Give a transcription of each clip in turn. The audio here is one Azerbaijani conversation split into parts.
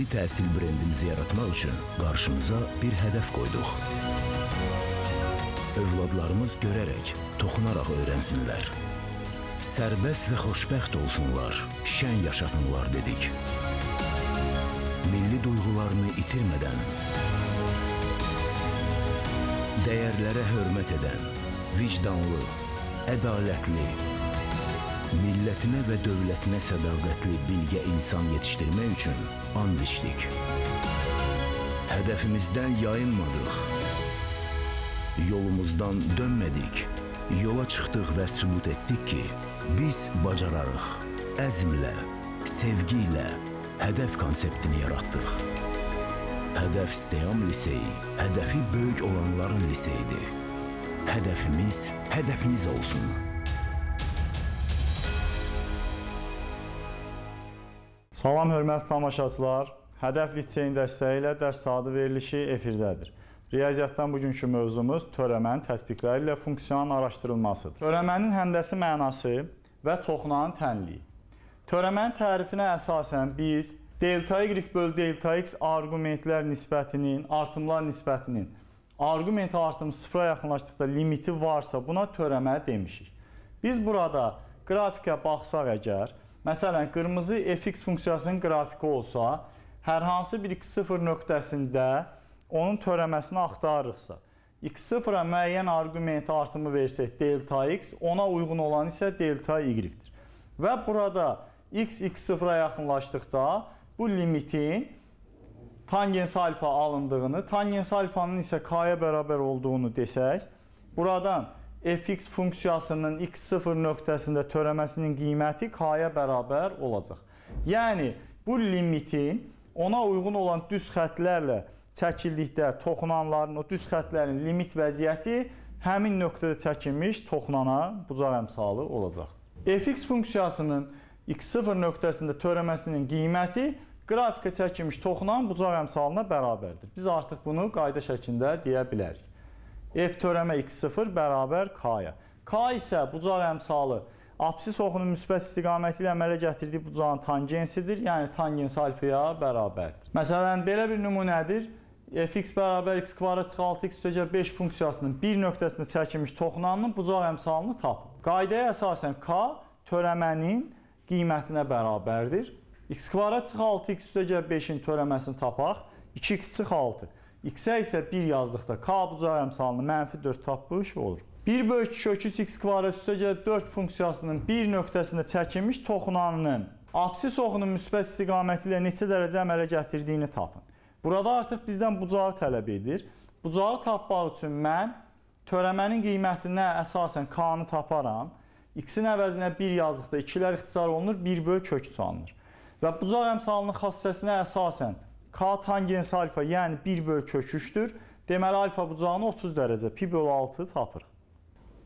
milli təhsil brendimizi yaratmaq üçün qarşımıza bir hədəf qoyduq. Övladlarımız görərək, toxunaraq öyrənsinlər. Sərbəst və xoşbəxt olsunlar, şən yaşasınlar dedik. Milli duyğularını itirmədən, dəyərlərə hörmət edən, vicdanlı, ədalətli, millətinə və dövlətinə sədaqətli bilgə insan yetişdirmək üçün and içdik. Hədəfimizdən yayınmadıq. Yolumuzdan dönmədik. Yola çıxdıq və sübut etdik ki, biz bacararıq. Əzmlə, sevgi ilə hədəf konseptini yaratdıq. Hədəf Steyam Liseyi, hədəfi böyük olanların liseyidir. Hədəfimiz, hədəfimiz olsun. Salam hörmətli tamaşaçılar. Hədəf liseyin dəstəyi ilə dərs saatı verilişi efirdədir. Riyaziyyatdan bugünkü mövzumuz törəmənin tətbiqləri ilə funksiyanın araşdırılmasıdır. Törəmənin həndəsi mənası və toxunanın tənliyi. Törəmənin tərifinə əsasən biz delta y böl delta x arqumentlər nisbətinin, artımlar nisbətinin arqument artımı sıfıra yaxınlaşdıqda limiti varsa buna törəmə demişik. Biz burada qrafikə baxsaq əgər Məsələn, qırmızı fx funksiyasının qrafiki olsa, hər hansı bir x0 nöqtəsində onun törəməsini axtarırıqsa, x0-a müəyyən arqumenti artımı versək delta x, ona uyğun olan isə delta y-dir. Və burada x x0-a yaxınlaşdıqda bu limitin tangens alfa alındığını, tangens alfanın isə k-ya bərabər olduğunu desək, buradan fx funksiyasının x0 nöqtəsində törəməsinin qiyməti k-ya bərabər olacaq. Yəni bu limitin ona uyğun olan düz xətlərlə çəkildikdə toxunanların o düz xətlərin limit vəziyyəti həmin nöqtədə çəkilmiş toxunana bucaq əmsalı olacaq. fx funksiyasının x0 nöqtəsində törəməsinin qiyməti qrafikə çəkilmiş toxunan bucaq əmsalına bərabərdir. Biz artıq bunu qayda şəklində deyə bilərik. F törəmə x0 bərabər k-ya. K isə bucaq əmsalı absis oxunun müsbət istiqaməti ilə əmələ gətirdiyi bucağın tangensidir. Yəni tangens alfaya bərabərdir. Məsələn, belə bir nümunədir. fx bərabər x kvadrat 6x üstəcə 5 funksiyasının bir nöqtəsində çəkilmiş toxunanın bucaq əmsalını tapın. Qaydaya əsasən k törəmənin qiymətinə bərabərdir. x kvadrat 6x üstəcə 5-in törəməsini tapaq. 2x 6 X-ə isə 1 yazdıqda k bucağı əmsalını mənfi 4 tapmış olur. 1 bölük 2 kök 3 x kvadrat üstə gəlir 4 funksiyasının bir nöqtəsində çəkilmiş toxunanının absis oxunun müsbət istiqaməti ilə neçə dərəcə əmələ gətirdiyini tapın. Burada artıq bizdən bucağı tələb edir. Bucağı tapmaq üçün mən törəmənin qiymətinə əsasən k-nı taparam. X-in əvəzinə 1 yazdıqda 2-lər ixtisar olunur, 1 böl kök 3 alınır. Və bucaq əmsalının xassəsinə əsasən K tangens alfa, yəni 1 böl köküşdür. Deməli, alfa bucağını 30 dərəcə, pi böl 6 tapırıq.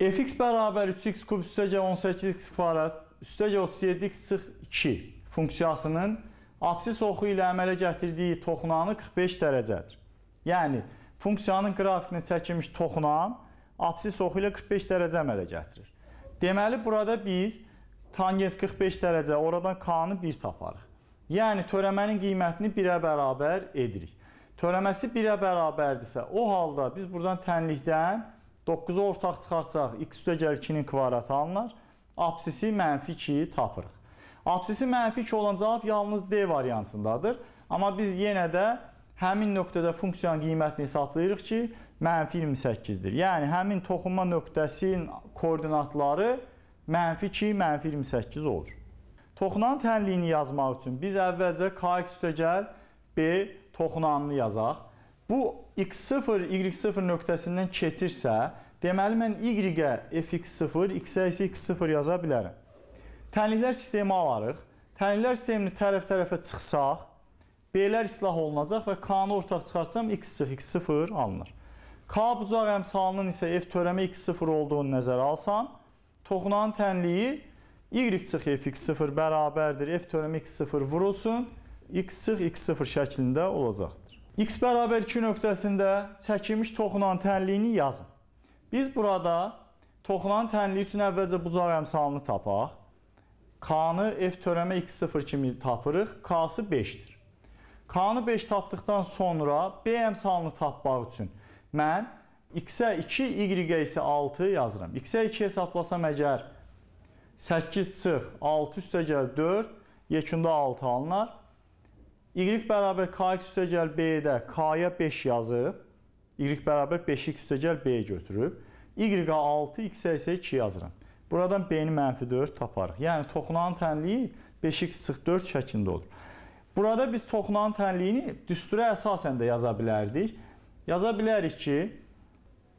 fx bərabər 3x kub üstəcə 18x kvarat, üstəcə 37x çıx 2 funksiyasının absis oxu ilə əmələ gətirdiyi toxunanı 45 dərəcədir. Yəni, funksiyanın qrafikini çəkilmiş toxunan absis oxu ilə 45 dərəcə əmələ gətirir. Deməli, burada biz tangens 45 dərəcə, oradan k-nı 1 taparıq. Yəni törəmənin qiymətini 1-ə bərabər edirik. Törəməsi 1-ə bərabərdirsə, o halda biz buradan tənlikdən 9-u ortaq çıxartsaq, x üstəgəl 2-nin kvadratı alınır. Absisi mənfi 2-yi tapırıq. Absisi mənfi 2 olan cavab yalnız D variantındadır. Amma biz yenə də həmin nöqtədə funksiyanın qiymətini hesablayırıq ki, mənfi 28-dir. Yəni, həmin toxunma nöqtəsinin koordinatları mənfi 2, mənfi 28 olur. Toxunanın tənliyini yazmaq üçün biz əvvəlcə KX üstəgəl B toxunanını yazaq. Bu x0, y0 nöqtəsindən keçirsə, deməli mən y-ə fx0, x-ə isə x0 yaza bilərəm. Tənliklər sistemi alarıq. Tənliklər sistemini tərəf-tərəfə çıxsaq, B-lər islah olunacaq və k-nı ortaq çıxartsam x çıx, x0 alınır. K bucaq əmsalının isə f törəmi x0 olduğunu nəzərə alsam, toxunanın tənliyi y çıx f(x0) bərabərdir f törəm x0 vurulsun, x çıx x0 şəklində olacaqdır. x bərabər 2 nöqtəsində çəkilmiş toxunanın tənliyini yazın. Biz burada toxunanın tənliyi üçün əvvəlcə bucaq əmsalını tapaq. k-nı f törəmə x0 kimi tapırıq. k-sı 5-dir. k-nı 5 tapdıqdan sonra b əmsalını tapmaq üçün mən x-ə 2, y-ə isə 6 yazıram. x-ə 2 hesablasam əgər 8 çıx, 6 üstə gəl 4, yekunda 6 alınar. Y bərabər kx üstə gəl b-də k-ya 5 yazıb, y bərabər 5x üstə gəl b-yə götürüb, y-ə 6, x-ə isə 2 yazıram. Buradan b-ni mənfi 4 taparıq. Yəni toxunanın tənliyi 5x çıx 4 şəklində olur. Burada biz toxunanın tənliyini düstura əsasən də yaza bilərdik. Yaza bilərik ki,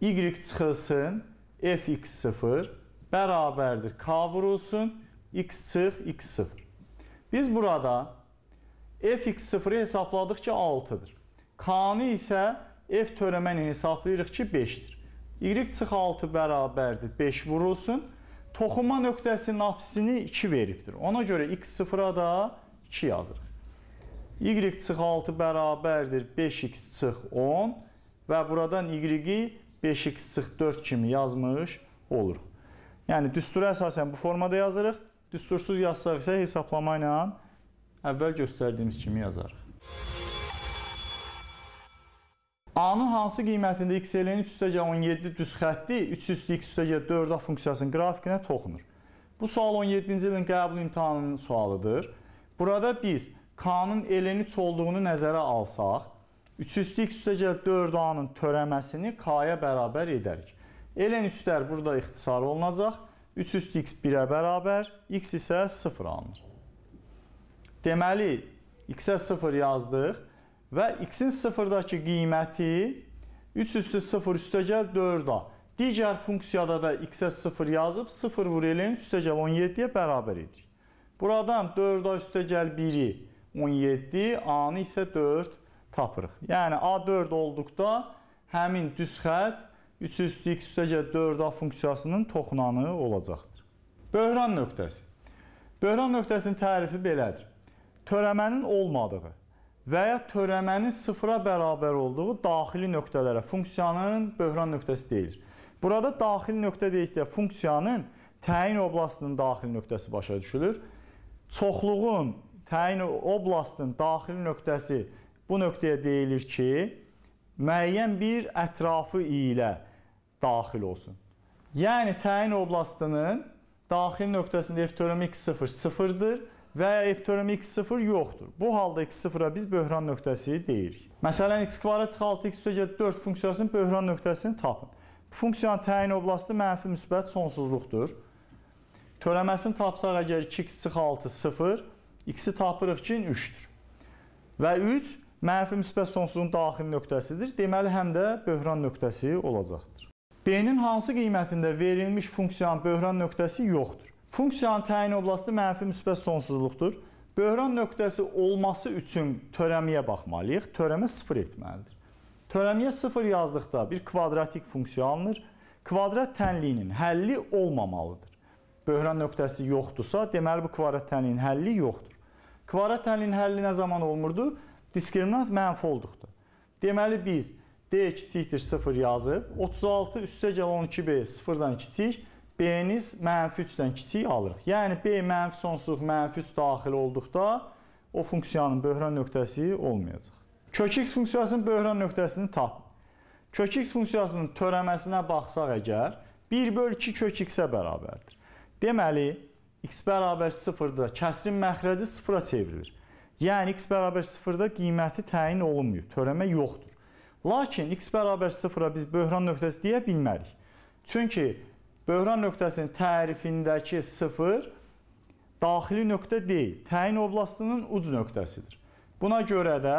y çıxılsın, f x 0, bərabərdir. K vurulsun, x çıx, x sıfır. Biz burada f(x0)-ı hesabladıq ki, 6-dır. K-nı isə f törəməni hesablayırıq ki, 5-dir. Y çıx 6 bərabərdir, 5 vurulsun. Toxunma nöqtəsinin apsisini 2 veribdir. Ona görə x0-a da 2 yazırıq. Y çıx 6 bərabərdir 5x çıx 10 və buradan y-i 5x çıx 4 kimi yazmış oluruq. Yəni düstura əsasən bu formada yazırıq. Düstursuz yazsaq isə hesablama ilə əvvəl göstərdiyimiz kimi yazarıq. A-nın hansı qiymətində x-nin 3 üstəgə 17 düz xətti 3 üstə x üstəgə 4 funksiyasının qrafikinə toxunur? Bu sual 17-ci ilin qəbul imtahanının sualıdır. Burada biz K-nın L-nin 3 olduğunu nəzərə alsaq, 3 üstə x üstəgə 4 A-nın törəməsini K-ya bərabər edərik. Ln 3-lər burada ixtisar olunacaq. 3 üst x 1-ə bərabər, x isə 0 alınır. Deməli, x-ə 0 yazdıq və x-in 0-dakı qiyməti 3 üstü 0 üstəcəl 4-a. Digər funksiyada da x-ə 0 yazıb 0 vur eləyən üstəcəl 17-yə bərabər edirik. Buradan 4-a üstəcəl 1-i 17, A-nı isə 4 tapırıq. Yəni A4 olduqda həmin düz xət 3 üstü x üstə 4a funksiyasının toxnanı olacaqdır. Böhran nöqtəsi. Böhran nöqtəsinin tərifi belədir. Törəmənin olmadığı və ya törəmənin sıfıra bərabər olduğu daxili nöqtələrə funksiyanın böhran nöqtəsi deyilir. Burada daxili nöqtə deyikdə funksiyanın təyin oblastının daxili nöqtəsi başa düşülür. Çoxluğun təyin oblastının daxili nöqtəsi bu nöqtəyə deyilir ki, müəyyən bir ətrafı ilə daxil olsun. Yəni təyin oblastının daxil nöqtəsində f törəm x0 sıfırdır və ya f törəm x0 yoxdur. Bu halda x0-a biz böhran nöqtəsi deyirik. Məsələn, x kvadrat çıxaltı x üstə 4 funksiyasının böhran nöqtəsini tapın. Bu funksiyanın təyin oblastı mənfi müsbət sonsuzluqdur. Törəməsini tapsaq əgər 2x çıxaltı 0, x-i tapırıq ki, 3-dür. Və 3 mənfi müsbət sonsuzun daxil nöqtəsidir. Deməli, həm də böhran nöqtəsi olacaqdır. B-nin hansı qiymətində verilmiş funksiyanın böhran nöqtəsi yoxdur? Funksiyanın təyin oblasti mənfi müsbət sonsuzluqdur. Böhran nöqtəsi olması üçün törəmiyə baxmalıyıq. Törəmə 0 etməlidir. Törəmiyə 0 yazdıqda bir kvadratik funksiya alınır. Kvadrat tənliyinin həlli olmamalıdır. Böhran nöqtəsi yoxdursa, deməli bu kvadrat tənliyinin həlli yoxdur. Kvadrat tənliyinin həlli nə zaman olmurdu? diskriminant mənfi olduqdur. Deməli biz D kiçikdir 0 yazıb, 36 üstə gəl 12B 0-dan kiçik, B-niz mənfi 3-dən kiçik alırıq. Yəni B mənfi sonsuzluq mənfi 3 daxil olduqda o funksiyanın böhran nöqtəsi olmayacaq. Kök x funksiyasının böhran nöqtəsini tap. Kök x funksiyasının törəməsinə baxsaq əgər, 1 böl 2 kök x-ə bərabərdir. Deməli, x bərabər 0-da kəsrin məxrəci 0-a çevrilir. Yəni x bərabər 0-da qiyməti təyin olunmuyor. Törəmə yoxdur. Lakin x bərabər 0-a biz böhran nöqtəsi deyə bilmərik. Çünki böhran nöqtəsinin tərifindəki 0 daxili nöqtə deyil, təyin oblastının uc nöqtəsidir. Buna görə də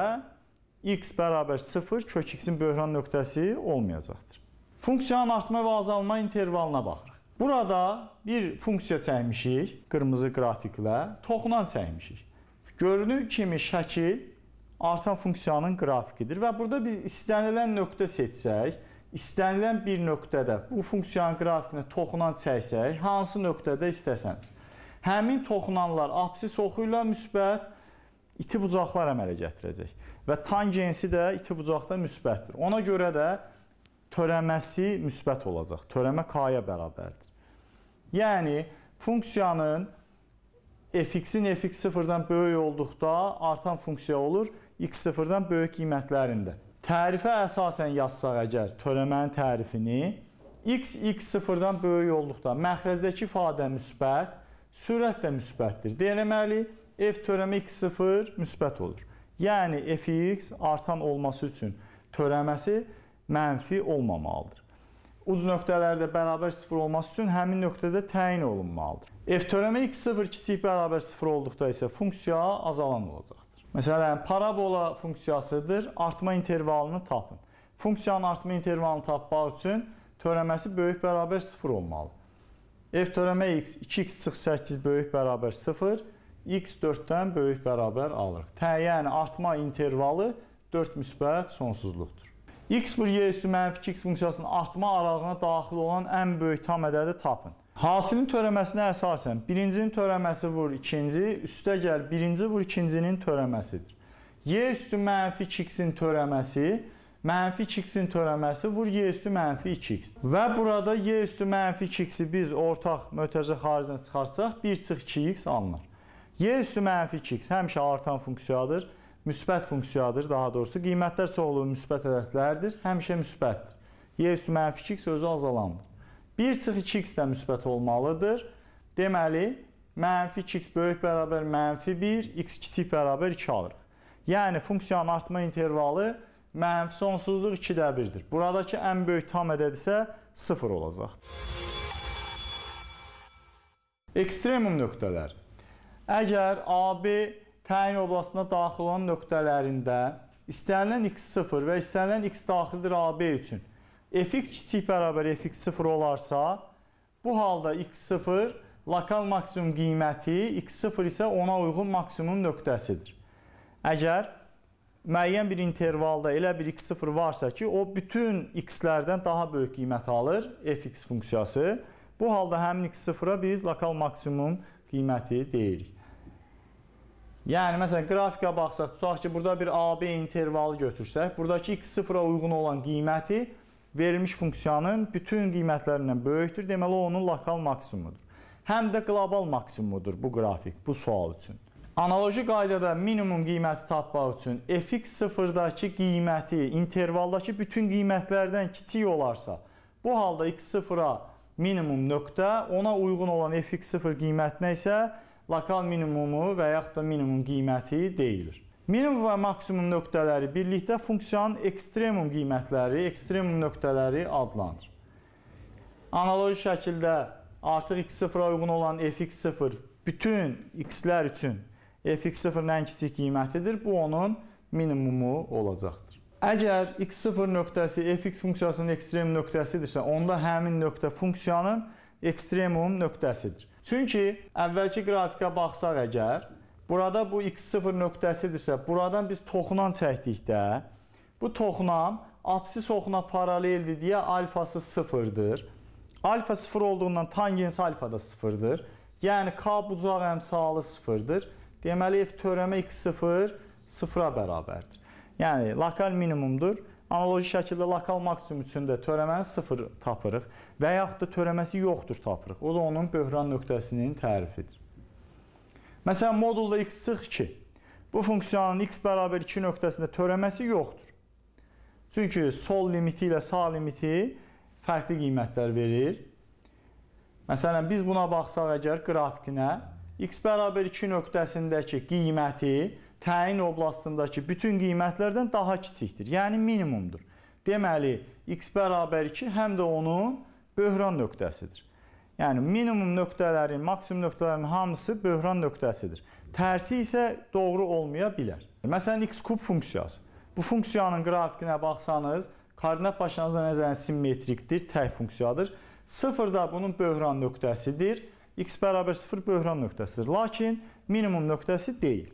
x bərabər 0 kök x-in böhran nöqtəsi olmayacaqdır. Funksiyanın artma və azalma intervalına baxırıq. Burada bir funksiya çəkmişik, qırmızı qrafiklə, toxunan çəkmişik. Görünür kimi şəkil artan funksiyanın qrafikidir və burada biz istənilən nöqtə seçsək, istənilən bir nöqtədə bu funksiyanın qrafikinə toxunan çəksək, hansı nöqtədə istəsəniz. Həmin toxunanlar apsis oxu ilə müsbət, iti bucaqlar əmələ gətirəcək və tangensi də iti bucaqda müsbətdir. Ona görə də törəməsi müsbət olacaq. Törəmə k-ya bərabərdir. Yəni funksiyanın fx-in fx sıfırdan böyük olduqda artan funksiya olur x sıfırdan böyük qiymətlərində. Tərifə əsasən yazsaq əgər törəmənin tərifini x x sıfırdan böyük olduqda məxrəzdəki ifadə müsbət, sürət də müsbətdir. Deməli f törəmə x sıfır müsbət olur. Yəni fx artan olması üçün törəməsi mənfi olmamalıdır. Uc nöqtələri də bərabər sıfır olması üçün həmin nöqtədə təyin olunmalıdır. F törəmə x 0 kiçik bərabər 0 olduqda isə funksiya azalan olacaqdır. Məsələn, parabola funksiyasıdır. Artma intervalını tapın. Funksiyanın artma intervalını tapmaq üçün törəməsi böyük bərabər 0 olmalı. F törəmə x 2x çıx 8 böyük bərabər 0, x 4-dən böyük bərabər alırıq. Tə, yəni artma intervalı 4 müsbət sonsuzluqdur. x vur y üstü mənfi 2x funksiyasının artma aralığına daxil olan ən böyük tam ədədi tapın. Hasilin törəməsinə əsasən birincinin törəməsi vur ikinci, üstə gəl birinci vur ikincinin törəməsidir. Y üstü mənfi 2x-in törəməsi, mənfi 2x-in törəməsi vur y üstü mənfi 2x. Və burada y üstü mənfi 2x-i biz ortaq mötərizə xaricinə çıxartsaq 1 çıx 2x alınır. Y üstü mənfi 2x həmişə artan funksiyadır, müsbət funksiyadır daha doğrusu. Qiymətlər çoxluğu müsbət ədədlərdir, həmişə müsbətdir. Y üstü mənfi 2x özü azalandır. 1 çıx 2x də müsbət olmalıdır. Deməli, mənfi 2x böyük bərabər mənfi 1, x kiçik bərabər 2 alırıq. Yəni, funksiyanın artma intervalı mənfi sonsuzluq 2-də 1-dir. Buradakı ən böyük tam ədəd isə 0 olacaqdır. Ekstremum nöqtələr. Əgər AB təyin oblasına daxil olan nöqtələrində istənilən x0 və istənilən x daxildir AB üçün fx kiçik bərabər fx 0 olarsa, bu halda x0 lokal maksimum qiyməti, x0 isə ona uyğun maksimum nöqtəsidir. Əgər müəyyən bir intervalda elə bir x0 varsa ki, o bütün x-lərdən daha böyük qiymət alır fx funksiyası. Bu halda həmin x0-a biz lokal maksimum qiyməti deyirik. Yəni, məsələn, qrafika baxsaq, tutaq ki, burada bir AB intervalı götürsək, buradakı x0-a uyğun olan qiyməti verilmiş funksiyanın bütün qiymətlərindən böyükdür. Deməli o onun lokal maksimumudur. Həm də qlobal maksimumudur bu qrafik bu sual üçün. Analoji qaydada minimum qiyməti tapmaq üçün fx 0-dakı qiyməti intervaldakı bütün qiymətlərdən kiçik olarsa, bu halda x0-a minimum nöqtə, ona uyğun olan fx0 qiymətinə isə lokal minimumu və yaxud da minimum qiyməti deyilir. Minimum və maksimum nöqtələri birlikdə funksiyanın ekstremum qiymətləri, ekstremum nöqtələri adlanır. Analoji şəkildə artıq x0-a uyğun olan fx0 bütün x-lər üçün fx0-ın ən kiçik qiymətidir. Bu onun minimumu olacaqdır. Əgər x0 nöqtəsi fx funksiyasının ekstrem nöqtəsidirsə, onda həmin nöqtə funksiyanın ekstremum nöqtəsidir. Çünki əvvəlki qrafikə baxsaq əgər, Burada bu x0 nöqtəsidirsə, buradan biz toxunan çəkdikdə bu toxunan absis oxuna paraleldir deyə alfası 0-dır. Alfa 0 olduğundan tangens alfa da 0-dır. Yəni k bucaq əmsalı 0-dır. Deməli f törəmə x0 sıfıra bərabərdir. Yəni lokal minimumdur. Analoji şəkildə lokal maksimum üçün də törəməni 0 tapırıq və yaxud da törəməsi yoxdur tapırıq. O da onun böhran nöqtəsinin tərifidir. Məsələn, modulda x çıx 2. Bu funksiyanın x bərabər 2 nöqtəsində törəməsi yoxdur. Çünki sol limiti ilə sağ limiti fərqli qiymətlər verir. Məsələn, biz buna baxsaq əgər qrafikinə x bərabər 2 nöqtəsindəki qiyməti təyin oblastındakı bütün qiymətlərdən daha kiçikdir. Yəni minimumdur. Deməli, x bərabər 2 həm də onun böhran nöqtəsidir. Yəni minimum nöqtələrin, maksimum nöqtələrin hamısı böhran nöqtəsidir. Tərsi isə doğru olmaya bilər. Məsələn x kub funksiyası. Bu funksiyanın qrafikinə baxsanız, koordinat başlanğıcına nəzərən simmetrikdir, tək funksiyadır. 0 da bunun böhran nöqtəsidir. x bərabər 0 böhran nöqtəsidir. Lakin minimum nöqtəsi deyil.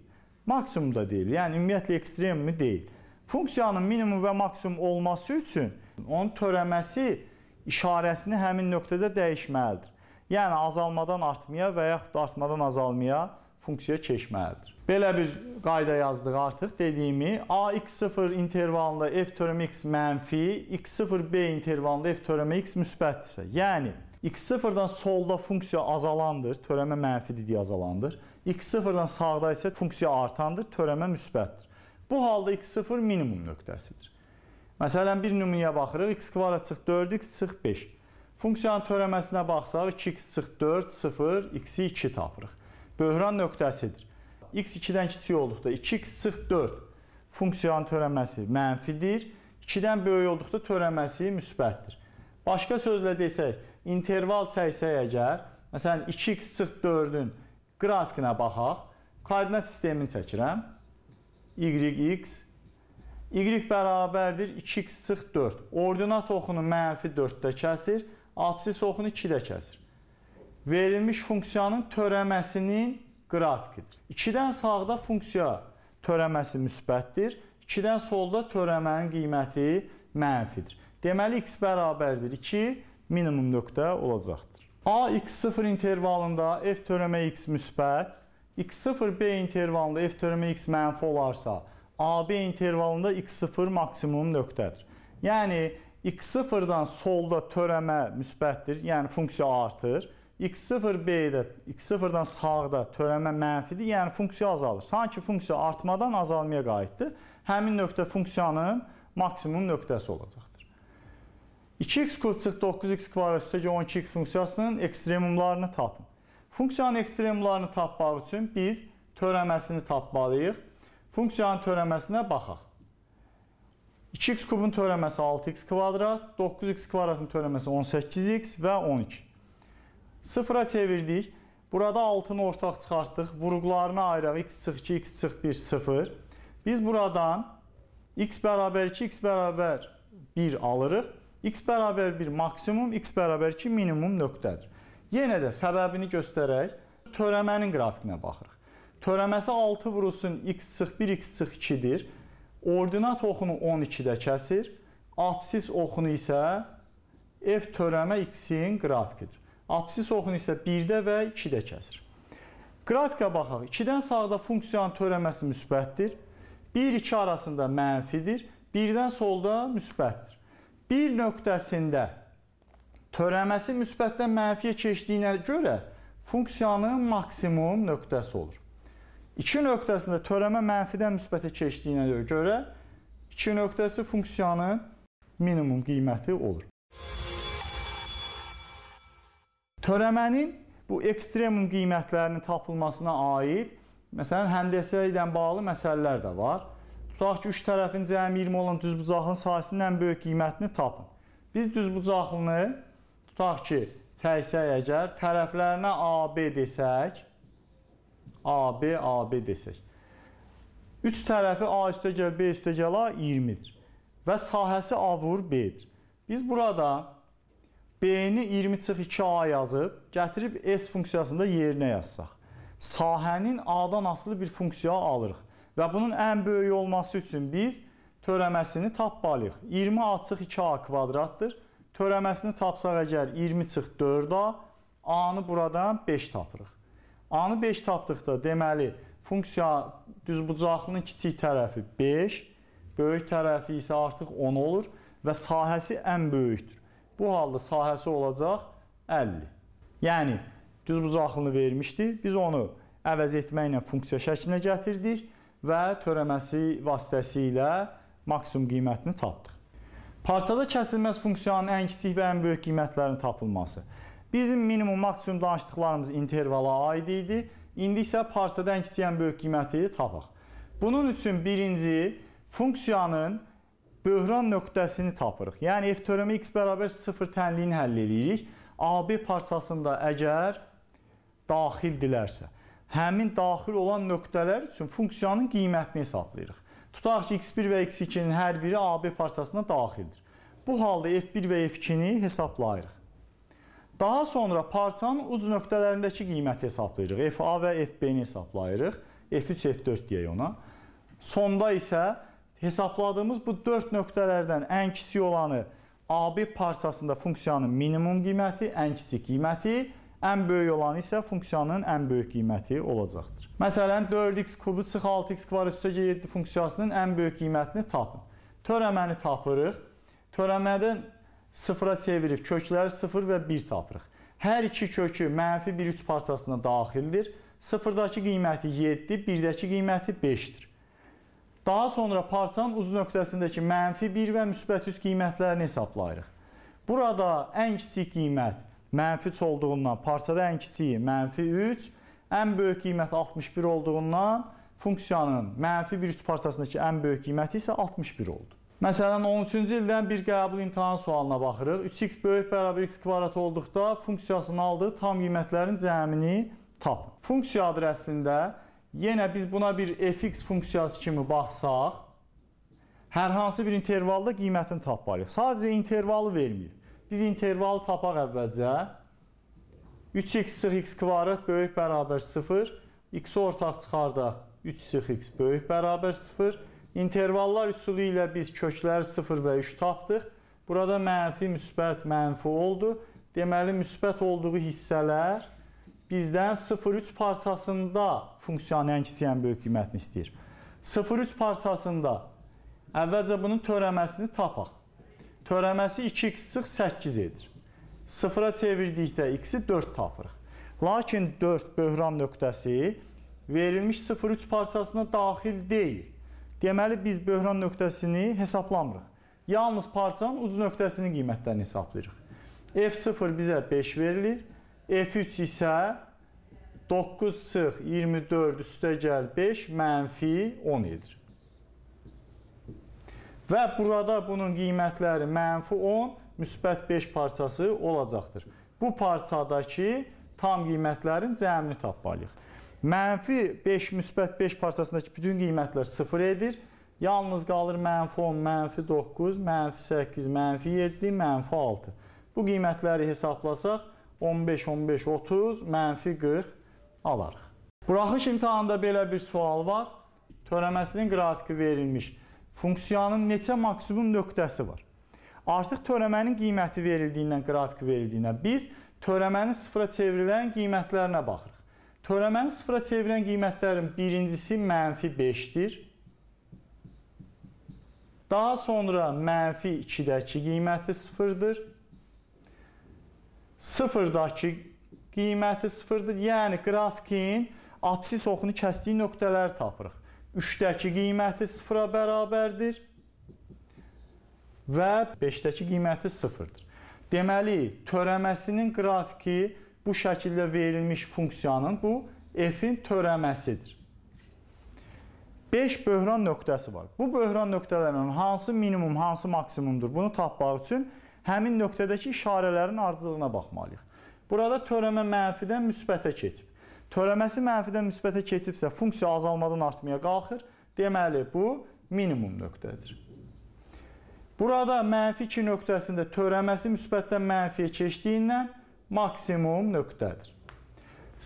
Maksimum da deyil. Yəni ümumiyyətlə ekstremumi deyil. Funksiyanın minimum və maksimum olması üçün onun törəməsi işarəsini həmin nöqtədə dəyişməlidir. Yəni azalmadan artmaya və yaxud da artmadan azalmaya funksiya keçməlidir. Belə bir qayda yazdıq artıq dediyimi AX0 intervalında f törəm x mənfi, X0B intervalında f törəm x müsbətdirsə, yəni X0-dan solda funksiya azalandır, törəmə mənfidir deyə azalandır. X0-dan sağda isə funksiya artandır, törəmə müsbətdir. Bu halda X0 minimum nöqtəsidir. Məsələn, bir nümunəyə baxırıq. X kvadrat çıx 4, X çıx 5. Funksiyanın törəməsinə baxsaq 2x çıx 4 0 x-i 2 tapırıq. Böhran nöqtəsidir. x 2-dən kiçik olduqda 2x çıx 4 funksiyanın törəməsi mənfidir. 2-dən böyük olduqda törəməsi müsbətdir. Başqa sözlə desək, interval çəksək əgər, məsələn 2x çıx 4-ün qrafikinə baxaq, koordinat sistemini çəkirəm. y x y bərabərdir 2x çıx 4. Ordinat oxunu mənfi 4-də kəsir absis oxunu 2-də kəsir. Verilmiş funksiyanın törəməsinin qrafikidir. 2-dən sağda funksiya törəməsi müsbətdir, 2-dən solda törəmənin qiyməti mənfidir. Deməli x bərabərdir 2 minimum nöqtə olacaqdır. A x0 intervalında f törəmə x müsbət, x0 b intervalında f törəmə x mənfi olarsa, AB intervalında x0 maksimum nöqtədir. Yəni x0-dan solda törəmə müsbətdir, yəni funksiya artır. x0b-də x0-dan sağda törəmə mənfidir, yəni funksiya azalır. Sanki funksiya artmadan azalmaya qayıtdı. Həmin nöqtə funksiyanın maksimum nöqtəsi olacaqdır. 2x kub 9x kvadrat üstəgə 12x funksiyasının ekstremumlarını tapın. Funksiyanın ekstremumlarını tapmaq üçün biz törəməsini tapmalıyıq. Funksiyanın törəməsinə baxaq. 2x kubun törəməsi 6x kvadrat, 9x kvadratın törəməsi 18x və 12. Sıfıra çevirdik. Burada 6-nı ortaq çıxartdıq. Vuruqlarını ayıraq. x çıx 2, x çıx 1, 0. Biz buradan x bərabər 2, x bərabər 1 alırıq. x bərabər 1 maksimum, x bərabər 2 minimum nöqtədir. Yenə də səbəbini göstərək, törəmənin qrafikinə baxırıq. Törəməsi 6 vurulsun, x çıx 1, x çıx 2-dir. Ordinat oxunu 12-də kəsir. Apsis oxunu isə F törəmə x-in qrafikidir. Apsis oxunu isə 1-də və 2-də kəsir. Qrafikə baxaq. 2-dən sağda funksiyanın törəməsi müsbətdir. 1-2 arasında mənfidir. 1-dən solda müsbətdir. 1 nöqtəsində törəməsi müsbətdən mənfiyə keçdiyinə görə funksiyanın maksimum nöqtəsi olur. 2 nöqtəsində törəmə mənfidən müsbətə keçdiyinə görə 2 nöqtəsi funksiyanın minimum qiyməti olur. Törəmənin bu ekstremum qiymətlərinin tapılmasına aid, məsələn, həndəsə ilə bağlı məsələlər də var. Tutaq ki, üç tərəfin cəmi 20 olan düzbucaqlının sayəsinin ən böyük qiymətini tapın. Biz düzbucaqlını tutaq ki, çəksək əgər tərəflərinə AB desək, AB, AB desək. 3 tərəfi A üstəgəl B üstəgəl A 20-dir və sahəsi A vur B-dir. Biz burada B-ni 20 çıx 2A yazıb, gətirib S funksiyasında yerinə yazsaq. Sahənin A-dan asılı bir funksiya alırıq və bunun ən böyük olması üçün biz törəməsini tapmalıyıq. 20A çıx 2A kvadratdır. Törəməsini tapsaq əgər 20 çıx 4A, A-nı buradan 5 tapırıq. A-nı 5 tapdıqda deməli funksiya düzbucaqlının kiçik tərəfi 5, böyük tərəfi isə artıq 10 olur və sahəsi ən böyükdür. Bu halda sahəsi olacaq 50. Yəni düzbucaqlını vermişdi. Biz onu əvəz etməklə funksiya şəklinə gətirdik və törəməsi vasitəsilə maksimum qiymətini tapdıq. Parçada kəsilməz funksiyanın ən kiçik və ən böyük qiymətlərinin tapılması. Bizim minimum maksimum danışdıqlarımız intervala aid idi. İndi isə parçadan kiçiyən böyük qiyməti tapaq. Bunun üçün birinci funksiyanın böhran nöqtəsini tapırıq. Yəni f törəmi x bərabər 0 tənliyini həll edirik. AB parçasında əgər daxildilərsə, həmin daxil olan nöqtələr üçün funksiyanın qiymətini hesablayırıq. Tutaq ki, x1 və x2-nin hər biri AB parçasına daxildir. Bu halda f1 və f2-ni hesablayırıq. Daha sonra parçanın uc nöqtələrindəki qiyməti hesablayırıq. FA və FB-ni hesablayırıq. F3, F4 deyək ona. Sonda isə hesabladığımız bu 4 nöqtələrdən ən kiçik olanı AB parçasında funksiyanın minimum qiyməti, ən kiçik qiyməti, ən böyük olan isə funksiyanın ən böyük qiyməti olacaqdır. Məsələn, 4x kubu çıx 6x var üstə 7 funksiyasının ən böyük qiymətini tapın. Törəməni tapırıq. Törəmədən sıfıra çevirib kökləri 0 və 1 tapırıq. Hər iki kökü mənfi bir üç parçasına daxildir. Sıfırdakı qiyməti 7, birdəki qiyməti 5-dir. Daha sonra parçanın ucu nöqtəsindəki mənfi 1 və müsbət 100 qiymətlərini hesablayırıq. Burada ən kiçik qiymət mənfi 3 olduğundan parçada ən kiçiyi mənfi 3, ən böyük qiymət 61 olduğundan funksiyanın mənfi bir üç parçasındakı ən böyük qiyməti isə 61 oldu. Məsələn, 13-cü ildən bir qəbul imtahan sualına baxırıq. 3x böyük bərabər x kvadrat olduqda funksiyasını aldığı tam qiymətlərin cəmini tap. Funksiyadır əslində. Yenə biz buna bir fx funksiyası kimi baxsaq, hər hansı bir intervalda qiymətini tapmalıyıq. Sadəcə intervalı vermir. Biz intervalı tapaq əvvəlcə. 3x sıx x kvadrat böyük bərabər 0. x ortaq çıxardaq 3 sıx x böyük bərabər 0. İntervallar üsulu ilə biz kökləri 0 və 3 tapdıq. Burada mənfi, müsbət, mənfi oldu. Deməli, müsbət olduğu hissələr bizdən 0,3 parçasında funksiyanın ən kiçik, ən böyük qiymətini istəyir. 0,3 parçasında əvvəlcə bunun törəməsini tapaq. Törəməsi 2x çıx 8 edir. 0-a çevirdikdə x-i 4 tapırıq. Lakin 4 böhran nöqtəsi verilmiş 0,3 parçasına daxil deyil. Deməli biz böhran nöqtəsini hesablamırıq. Yalnız parçanın uc nöqtəsini qiymətlərini hesablayırıq. F0 bizə 5 verilir. F3 isə 9 çıx 24 üstə gəl 5 mənfi 10 edir. Və burada bunun qiymətləri mənfi 10, müsbət 5 parçası olacaqdır. Bu parçadakı tam qiymətlərin cəmini tapmalıyıq. Mənfi 5, müsbət 5 parçasındakı bütün qiymətlər sıfır edir. Yalnız qalır mənfi 10, mənfi 9, mənfi 8, mənfi 7, mənfi 6. Bu qiymətləri hesablasaq 15, 15, 30, mənfi 40 alarıq. Buraxış imtahanında belə bir sual var. Törəməsinin qrafiki verilmiş. Funksiyanın neçə maksimum nöqtəsi var? Artıq törəmənin qiyməti verildiyindən qrafik verildiyindən biz törəmənin sıfıra çevrilən qiymətlərinə baxırıq. Törəməni sıfıra çevirən qiymətlərin birincisi mənfi 5-dir. Daha sonra mənfi 2-dəki qiyməti 0-dır. 0-dakı qiyməti 0-dır. Yəni, qrafikin absis oxunu kəsdiyi nöqtələri tapırıq. 3-dəki qiyməti 0-a bərabərdir və 5-dəki qiyməti 0-dır. Deməli, törəməsinin qrafiki bu şəkildə verilmiş funksiyanın bu f-in törəməsidir. 5 böhran nöqtəsi var. Bu böhran nöqtələrinin hansı minimum, hansı maksimumdur? Bunu tapmaq üçün həmin nöqtədəki işarələrin ardıcılığına baxmalıyıq. Burada törəmə mənfidən müsbətə keçib. Törəməsi mənfidən müsbətə keçibsə, funksiya azalmadan artmaya qalxır. Deməli, bu minimum nöqtədir. Burada mənfi 2 nöqtəsində törəməsi müsbətdən mənfiyə keçdiyindən maksimum nöqtədir.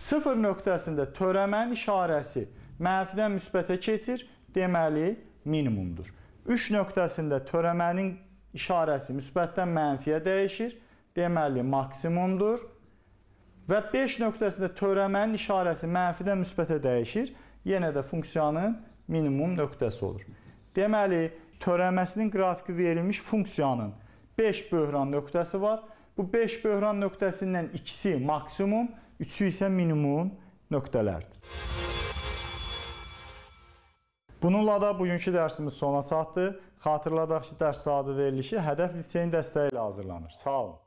Sıfır nöqtəsində törəmən işarəsi mənfidən müsbətə keçir, deməli minimumdur. 3 nöqtəsində törəmənin işarəsi müsbətdən mənfiyə dəyişir, deməli maksimumdur. Və 5 nöqtəsində törəmənin işarəsi mənfidən müsbətə dəyişir, yenə də funksiyanın minimum nöqtəsi olur. Deməli, törəməsinin qrafiki verilmiş funksiyanın 5 böhran nöqtəsi var. Bu 5 böhran nöqtəsindən ikisi maksimum, üçü isə minimum nöqtələrdir. Bununla da bugünkü dərsimiz sona çatdı. Xatırladaq ki, dərs saatı verilişi hədəf liseyin dəstəyi ilə hazırlanır. Sağ olun.